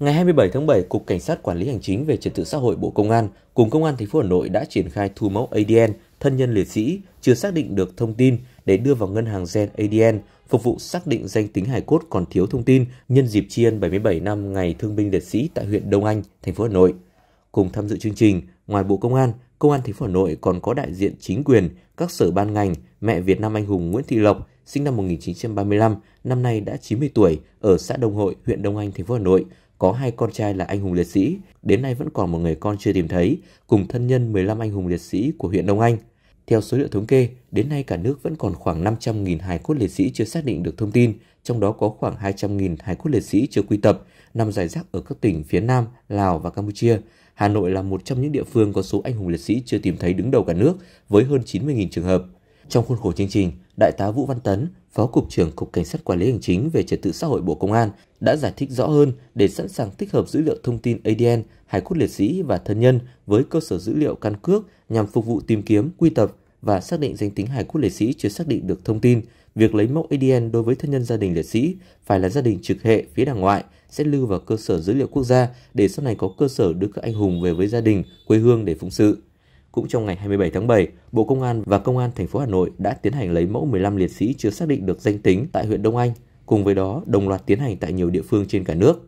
Ngày 27 tháng 7, Cục Cảnh sát Quản lý Hành chính về Trật tự xã hội Bộ Công an cùng Công an thành phố Hà Nội đã triển khai thu mẫu ADN thân nhân liệt sĩ chưa xác định được thông tin để đưa vào ngân hàng gen ADN phục vụ xác định danh tính hài cốt còn thiếu thông tin nhân dịp tri ân 77 năm ngày Thương binh Liệt sĩ tại huyện Đông Anh, thành phố Hà Nội. Cùng tham dự chương trình, ngoài Bộ Công an, Công an thành phố Hà Nội còn có đại diện chính quyền, các sở ban ngành, mẹ Việt Nam anh hùng Nguyễn Thị Lộc, sinh năm 1935, năm nay đã 90 tuổi, ở xã Đông Hội, huyện Đông Anh, thành phố Hà Nội, có hai con trai là anh hùng liệt sĩ, đến nay vẫn còn một người con chưa tìm thấy, cùng thân nhân 15 anh hùng liệt sĩ của huyện Đông Anh. Theo số liệu thống kê, đến nay cả nước vẫn còn khoảng 500.000 hài cốt liệt sĩ chưa xác định được thông tin, trong đó có khoảng 200.000 hài cốt liệt sĩ chưa quy tập, nằm rải rác ở các tỉnh phía Nam, Lào và Campuchia. Hà Nội là một trong những địa phương có số anh hùng liệt sĩ chưa tìm thấy đứng đầu cả nước với hơn 90.000 trường hợp. Trong khuôn khổ chương trình, Đại tá Vũ Văn Tấn, Phó Cục trưởng Cục Cảnh sát Quản lý Hành chính về Trật tự xã hội Bộ Công an đã giải thích rõ hơn để sẵn sàng tích hợp dữ liệu thông tin ADN, hải cốt liệt sĩ và thân nhân với cơ sở dữ liệu căn cước nhằm phục vụ tìm kiếm, quy tập và xác định danh tính hải cốt liệt sĩ chưa xác định được thông tin. Việc lấy mẫu ADN đối với thân nhân gia đình liệt sĩ phải là gia đình trực hệ phía đảng ngoại sẽ lưu vào cơ sở dữ liệu quốc gia để sau này có cơ sở đưa các anh hùng về với gia đình, quê hương để phụng sự. Cũng trong ngày 27 tháng 7, Bộ Công an và Công an thành phố Hà Nội đã tiến hành lấy mẫu 15 liệt sĩ chưa xác định được danh tính tại huyện Đông Anh, cùng với đó đồng loạt tiến hành tại nhiều địa phương trên cả nước.